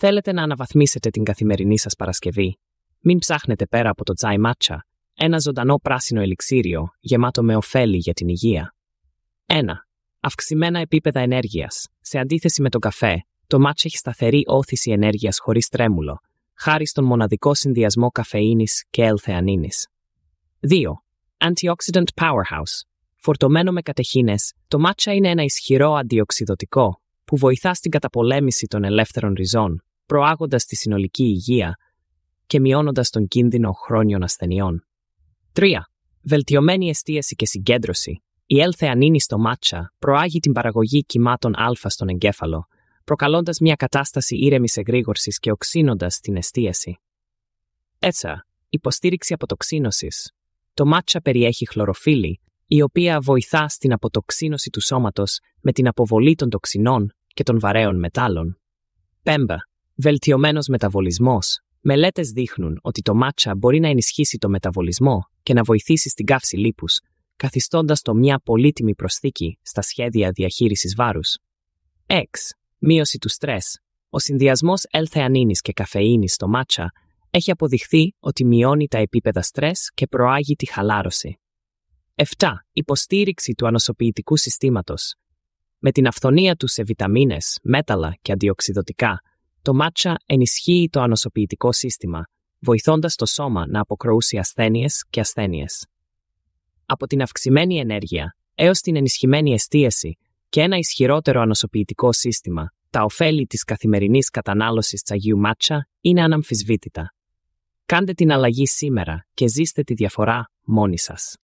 Θέλετε να αναβαθμίσετε την καθημερινή σας Παρασκευή. Μην ψάχνετε πέρα από το τσάι μάτσα, ένα ζωντανό πράσινο ελιξίριο γεμάτο με ωφέλη για την υγεία. 1. Αυξημένα επίπεδα ενέργειας. Σε αντίθεση με τον καφέ, το μάτσα έχει σταθερή όθηση ενέργειας χωρίς τρέμουλο, χάρη στον μοναδικό συνδυασμό καφεΐνης και ελθεανίνης. 2. Antioxidant Powerhouse. Φορτωμένο με κατεχίνες, το μάτσα είναι ένα ισχυρό αντιοξυδοτικό που βοηθά στην καταπολέμηση των ελεύθερων ριζών, προάγοντας τη συνολική υγεία και μειώνοντας τον κίνδυνο χρόνιων ασθενειών. 3. Βελτιωμένη εστίαση και συγκέντρωση. Η L-θεανίνη στο μάτσα προάγει την παραγωγή κυμάτων α στον εγκέφαλο, προκαλώντας μια κατάσταση ήρεμης εγρήγορσης και οξύνοντας την εστίαση. 4. υποστήριξη αποτοξίνωσης. Το μάτσα περιέχει χλωροφύλλη, η οποία βοηθά στην αποτοξίνωση του σώματος με την αποβολή των τοξινών και των βαρέων μετάλλων. Πέμπα, Βελτιωμένος μεταβολισμός. Μελέτες δείχνουν ότι το μάτσα μπορεί να ενισχύσει το μεταβολισμό και να βοηθήσει στην καύση λίπους, καθιστώντας το μια πολύτιμη προσθήκη στα σχέδια διαχείρισης βάρους. 6. Μείωση του στρες. Ο συνδυασμός ελθεανίνη και καφεΐνης στο μάτσα έχει αποδειχθεί ότι μειώνει τα επίπεδα στρες και προάγει τη χαλάρωση. 7. Υποστήριξη του ανοσοποιητικού συστήματος. Με την αυθονία του σε βιταμίνες, μέταλλα και αντιοξυδοτικά, το μάτσα ενισχύει το ανοσοποιητικό σύστημα, βοηθώντας το σώμα να αποκροούσει ασθένειες και ασθένειες. Από την αυξημένη ενέργεια έως την ενισχυμένη εστίαση και ένα ισχυρότερο ανοσοποιητικό σύστημα, τα ωφέλη της καθημερινής κατανάλωσης τσαγίου μάτσα είναι αναμφισβήτητα. Κάντε την αλλαγή σήμερα και ζήστε τη διαφορά μόνοι σας.